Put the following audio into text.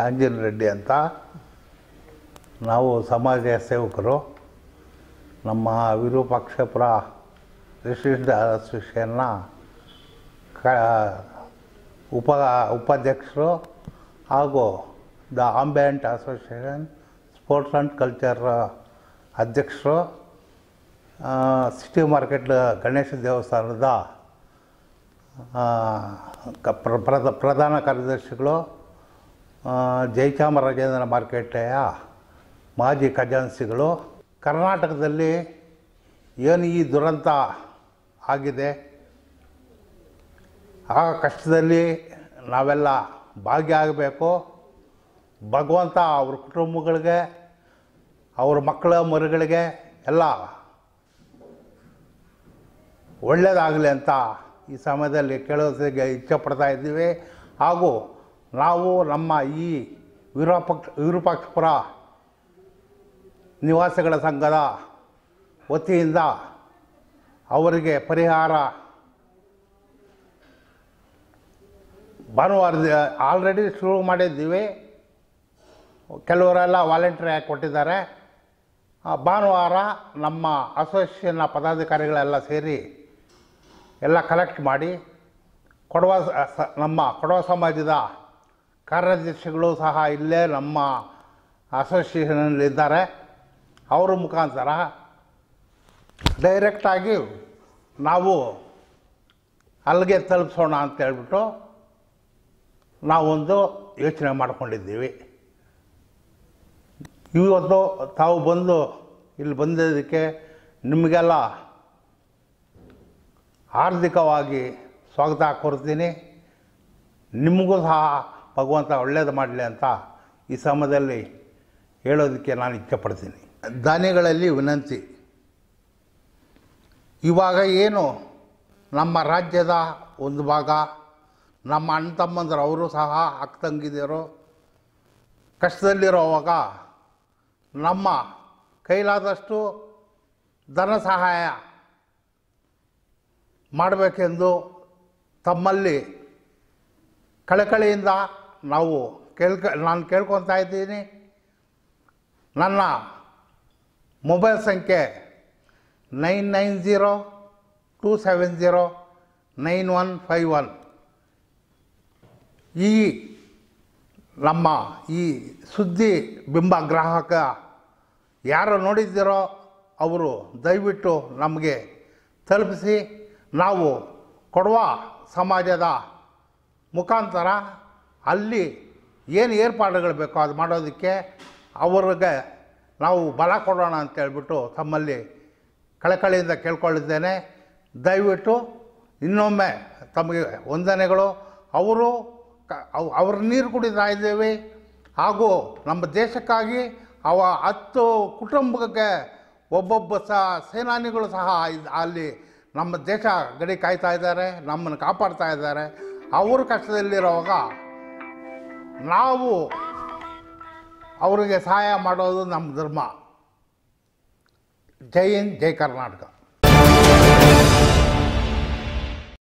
ಕಾಂಜನ್ ರೆಡ್ಡಿ ಅಂತ ನಾವು ಸಮಾಜ ಸೇವಕರು ನಮ್ಮ ವಿರೂಪಾಕ್ಷಪುರ ರಿಸಿಡ್ ಅಸೋಸಿಯೇಷನ್ನ ಕ ಉಪ ಉಪಾಧ್ಯಕ್ಷರು ಹಾಗೂ the ambient association sports and culture ಅಧ್ಯಕ್ಷರು ಸಿಟಿ ಮಾರ್ಕೆಟ್ ಗಣೇಶ ದೇವಸ್ಥಾನದ ಪ್ರಧಾನ ಕಾರ್ಯದರ್ಶಿಗಳು ಜಯಚಾಮರಾಜೇಂದ್ರ ಮಾರ್ಕೆಟೆಯ ಮಾಜಿ ಖಜಾನ್ಸಿಗಳು ಕರ್ನಾಟಕದಲ್ಲಿ ಏನು ಈ ದುರಂತ ಆಗಿದೆ ಆ ಕಷ್ಟದಲ್ಲಿ ನಾವೆಲ್ಲ ಭಾಗಿಯಾಗಬೇಕು ಭಗವಂತ ಅವ್ರ ಕುಟುಂಬಗಳಿಗೆ ಅವ್ರ ಮಕ್ಕಳ ಮರಿಗಳಿಗೆ ಎಲ್ಲ ಒಳ್ಳೆಯದಾಗಲಿ ಅಂತ ಈ ಸಮಯದಲ್ಲಿ ಕೇಳೋದಕ್ಕೆ ಇಚ್ಛೆ ಪಡ್ತಾ ಇದ್ದೀವಿ ಹಾಗೂ ನಾವು ನಮ್ಮ ಈ ವಿರೂಪಕ್ಷ ವಿರೂಪಾಕ್ಷಪುರ ನಿವಾಸಿಗಳ ಸಂಘದ ವತಿಯಿಂದ ಅವರಿಗೆ ಪರಿಹಾರ ಭಾನುವಾರ ಆಲ್ರೆಡಿ ಶುರು ಮಾಡಿದ್ದೀವಿ ಕೆಲವರೆಲ್ಲ ವಾಲಂಟಿಯರ್ ಆಗಿ ಕೊಟ್ಟಿದ್ದಾರೆ ಭಾನುವಾರ ನಮ್ಮ ಅಸೋಸಿಯೇಷನ್ನ ಪದಾಧಿಕಾರಿಗಳೆಲ್ಲ ಸೇರಿ ಎಲ್ಲ ಕಲೆಕ್ಟ್ ಮಾಡಿ ಕೊಡವ ನಮ್ಮ ಕೊಡವ ಸಮಾಜದ ಕಾರ್ಯಾಧ್ಯಕ್ಷಗಳು ಸಹ ಇಲ್ಲೇ ನಮ್ಮ ಅಸೋಸಿಯೇಷನಲ್ಲಿದ್ದಾರೆ ಅವರ ಮುಖಾಂತರ ಡೈರೆಕ್ಟಾಗಿ ನಾವು ಅಲ್ಲಿಗೆ ತಲುಪಿಸೋಣ ಅಂತೇಳ್ಬಿಟ್ಟು ನಾವೊಂದು ಯೋಚನೆ ಮಾಡಿಕೊಂಡಿದ್ದೀವಿ ಇವತ್ತು ತಾವು ಬಂದು ಇಲ್ಲಿ ಬಂದಿದ್ದಕ್ಕೆ ನಿಮಗೆಲ್ಲ ಆರ್ಥಿಕವಾಗಿ ಸ್ವಾಗತ ಕೊಡ್ತೀನಿ ನಿಮಗೂ ಸಹ ಭಗವಂತ ಒಳ್ಳೇದು ಮಾಡಲಿ ಅಂತ ಈ ಸಮಯದಲ್ಲಿ ಹೇಳೋದಕ್ಕೆ ನಾನು ಇಚ್ಛಪಡ್ತೀನಿ ದಾನಿಗಳಲ್ಲಿ ವಿನಂತಿ ಇವಾಗ ಏನು ನಮ್ಮ ರಾಜ್ಯದ ಒಂದು ಭಾಗ ನಮ್ಮ ಅಣ್ಣ ತಮ್ಮಂದ್ರೆ ಅವರು ಸಹ ಅಕ್ಕ ತಂಗಿದಿರೋ ಕಷ್ಟದಲ್ಲಿರೋವಾಗ ನಮ್ಮ ಕೈಲಾದಷ್ಟು ಧನ ಸಹಾಯ ಮಾಡಬೇಕೆಂದು ತಮ್ಮಲ್ಲಿ ಕಳಕಳಿಯಿಂದ ನಾವು ಕೇಳ್ಕ ನಾನು ಕೇಳ್ಕೊತಾ ಇದ್ದೀನಿ ನನ್ನ ಮೊಬೈಲ್ ಸಂಖ್ಯೆ nine nine zero two seven zero nine one five one ಈ ನಮ್ಮ ಈ ಸುದ್ದಿ ಬಿಂಬ ಗ್ರಾಹಕ ಯಾರು ನೋಡಿದ್ದೀರೋ ಅವರು ದಯವಿಟ್ಟು ನಮಗೆ ತಲುಪಿಸಿ ನಾವು ಕೊಡುವ ಸಮಾಜದ ಮುಖಾಂತರ ಅಲ್ಲಿ ಏನು ಏರ್ಪಾಡುಗಳು ಬೇಕೋ ಅದು ಮಾಡೋದಕ್ಕೆ ಅವ್ರಿಗೆ ನಾವು ಬಲ ಕೊಡೋಣ ಅಂತ ತಮ್ಮಲ್ಲಿ ಕಳಕಳಿಯಿಂದ ಕೇಳ್ಕೊಳ್ಳಿದ್ದೇನೆ ದಯವಿಟ್ಟು ಇನ್ನೊಮ್ಮೆ ತಮಗೆ ವಂದನೆಗಳು ಅವರು ಅವ್ರ ನೀರು ಕುಡಿತಾ ಇದ್ದೇವೆ ಹಾಗೂ ನಮ್ಮ ದೇಶಕ್ಕಾಗಿ ಅವ ಹತ್ತು ಕುಟುಂಬಕ್ಕೆ ಒಬ್ಬೊಬ್ಬ ಸಹ ಸೇನಾನಿಗಳು ಸಹ ಅಲ್ಲಿ ನಮ್ಮ ದೇಶ ಗಡಿ ಕಾಯ್ತಾ ಇದ್ದಾರೆ ನಮ್ಮನ್ನು ಕಾಪಾಡ್ತಾ ಇದ್ದಾರೆ ಅವರು ಕಷ್ಟದಲ್ಲಿರುವಾಗ ನಾವು ಅವರಿಗೆ ಸಹಾಯ ಮಾಡೋದು ನಮ್ಮ ಧರ್ಮ ಜೈ ಹಿಂದ್ ಜೈ ಕರ್ನಾಟಕ